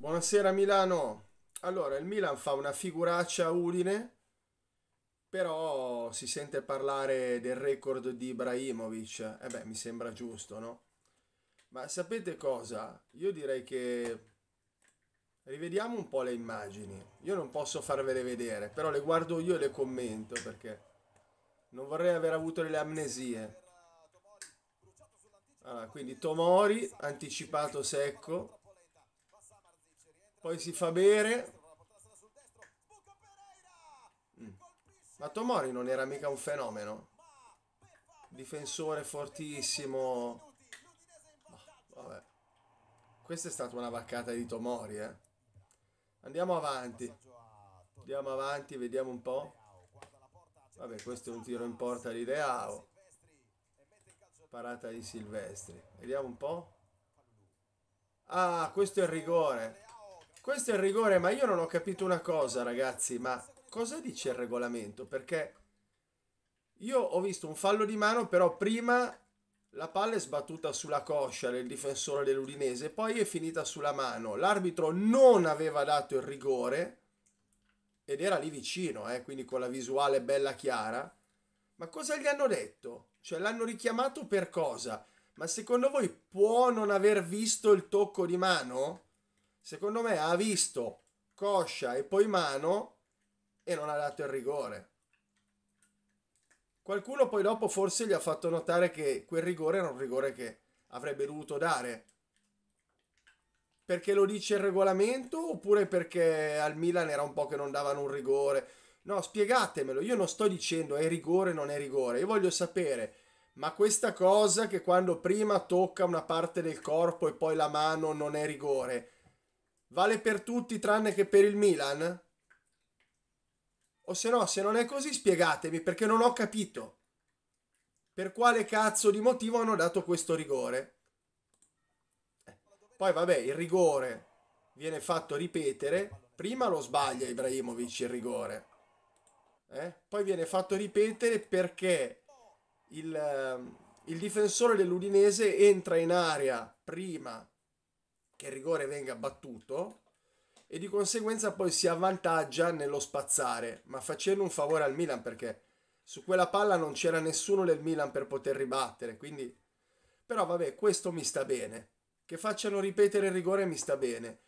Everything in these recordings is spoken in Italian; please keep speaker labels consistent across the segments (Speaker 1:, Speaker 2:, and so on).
Speaker 1: Buonasera Milano. Allora, il Milan fa una figuraccia a Udine, però si sente parlare del record di Ibrahimovic. E eh beh, mi sembra giusto, no? Ma sapete cosa? Io direi che rivediamo un po' le immagini. Io non posso farvele vedere, però le guardo io e le commento perché non vorrei aver avuto delle amnesie. Allora, quindi Tomori anticipato secco poi si fa bere. Mm. Ma Tomori non era mica un fenomeno. Difensore fortissimo. Vabbè. Questa è stata una vaccata di Tomori, eh. Andiamo avanti. Andiamo avanti, vediamo un po'. Vabbè, questo è un tiro in porta di Leao. Parata di Silvestri. Vediamo un po'. Ah, questo è il rigore. Questo è il rigore, ma io non ho capito una cosa, ragazzi. Ma cosa dice il regolamento? Perché io ho visto un fallo di mano, però prima la palla è sbattuta sulla coscia del difensore dell'Udinese, poi è finita sulla mano. L'arbitro non aveva dato il rigore ed era lì vicino, eh, quindi con la visuale bella chiara. Ma cosa gli hanno detto? Cioè l'hanno richiamato per cosa? Ma secondo voi può non aver visto il tocco di mano? secondo me ha visto coscia e poi mano e non ha dato il rigore. Qualcuno poi dopo forse gli ha fatto notare che quel rigore era un rigore che avrebbe dovuto dare. Perché lo dice il regolamento oppure perché al Milan era un po' che non davano un rigore? No, spiegatemelo, io non sto dicendo è rigore o non è rigore, io voglio sapere, ma questa cosa che quando prima tocca una parte del corpo e poi la mano non è rigore, vale per tutti tranne che per il Milan? O se no, se non è così, spiegatemi perché non ho capito per quale cazzo di motivo hanno dato questo rigore. Eh, poi vabbè, il rigore viene fatto ripetere. Prima lo sbaglia Ibrahimovic il rigore. Eh? Poi viene fatto ripetere perché il, ehm, il difensore dell'Udinese entra in area prima che il rigore venga battuto e di conseguenza poi si avvantaggia nello spazzare, ma facendo un favore al Milan perché su quella palla non c'era nessuno del Milan per poter ribattere, quindi però vabbè, questo mi sta bene. Che facciano ripetere il rigore mi sta bene.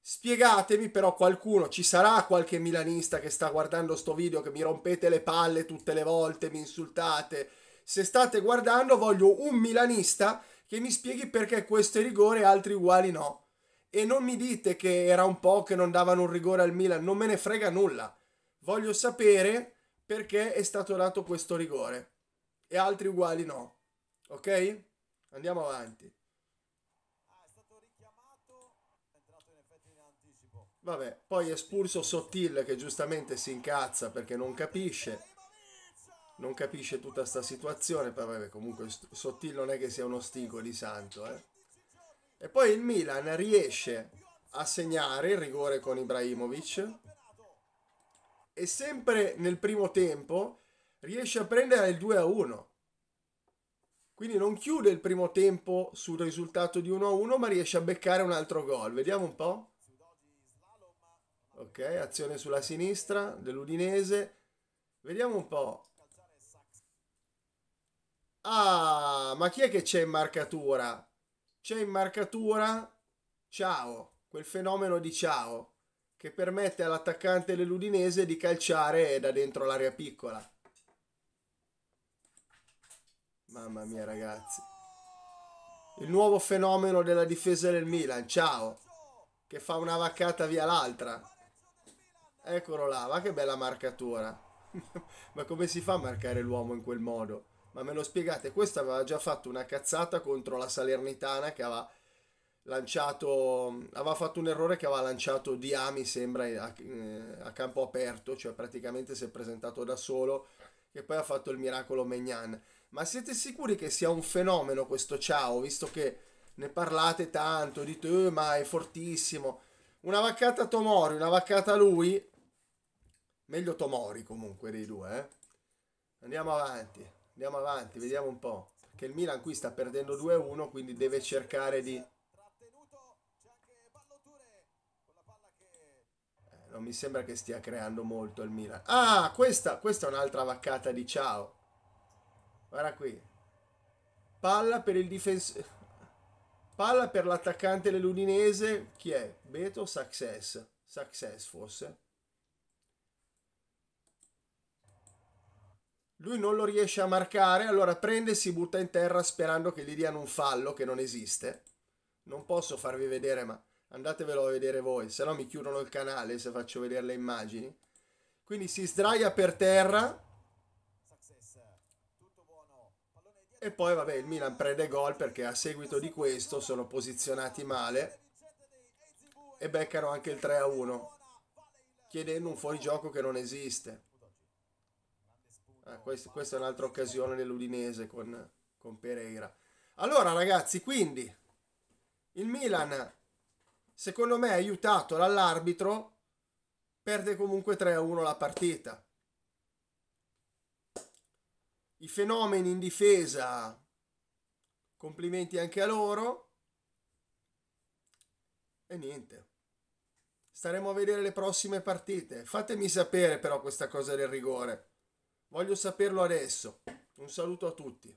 Speaker 1: Spiegatemi però qualcuno, ci sarà qualche milanista che sta guardando sto video che mi rompete le palle tutte le volte, mi insultate. Se state guardando voglio un milanista che mi spieghi perché questo è rigore e altri uguali no. E non mi dite che era un po' che non davano un rigore al Milan, non me ne frega nulla. Voglio sapere perché è stato dato questo rigore e altri uguali no. Ok? Andiamo avanti. Vabbè, poi espulso Sottil che giustamente si incazza perché non capisce non capisce tutta questa situazione, però vabbè, comunque Sottil non è che sia uno stinco di santo. Eh. E poi il Milan riesce a segnare il rigore con Ibrahimovic e sempre nel primo tempo riesce a prendere il 2 a 1. Quindi non chiude il primo tempo sul risultato di 1 a 1, ma riesce a beccare un altro gol. Vediamo un po'. Ok, azione sulla sinistra dell'Udinese. Vediamo un po'. Ah, ma chi è che c'è in marcatura? C'è in marcatura Ciao, quel fenomeno di Ciao che permette all'attaccante dell'Udinese di calciare da dentro l'area piccola. Mamma mia ragazzi. Il nuovo fenomeno della difesa del Milan, Ciao, che fa una vaccata via l'altra. Eccolo là, ma che bella marcatura. ma come si fa a marcare l'uomo in quel modo? ma me lo spiegate, questa aveva già fatto una cazzata contro la Salernitana che aveva lanciato, aveva fatto un errore che aveva lanciato Dia, mi sembra, a, eh, a, campo aperto, cioè praticamente si è presentato da solo, che poi ha fatto il miracolo Megnan. Ma siete sicuri che sia un fenomeno questo ciao, visto che ne parlate tanto, dite, eh, ma è fortissimo. Una vaccata Tomori, una vaccata lui, meglio Tomori comunque dei due, eh? Andiamo avanti. Andiamo avanti, vediamo un po'. Che il Milan qui sta perdendo 2-1, quindi deve cercare di... Eh, non mi sembra che stia creando molto il Milan. Ah, questa, questa è un'altra vaccata di ciao. Guarda qui. Palla per il difensore. Palla per l'attaccante dell'Udinese. Chi è? Beto Success. Success forse. Lui non lo riesce a marcare, allora prende e si butta in terra sperando che gli diano un fallo che non esiste. Non posso farvi vedere, ma andatevelo a vedere voi, se no mi chiudono il canale se faccio vedere le immagini. Quindi si sdraia per terra. E poi vabbè, il Milan prende gol perché a seguito di questo sono posizionati male e beccano anche il 3-1, chiedendo un fuorigioco che non esiste. Ah, eh, questa, questa, è un'altra occasione dell'Udinese con, con Pereira. Allora ragazzi, quindi il Milan, secondo me, aiutato dall'arbitro, perde comunque 3-1 la partita. I fenomeni in difesa, complimenti anche a loro. E niente. Staremo a vedere le prossime partite. Fatemi sapere però questa cosa del rigore. Voglio saperlo adesso. Un saluto a tutti.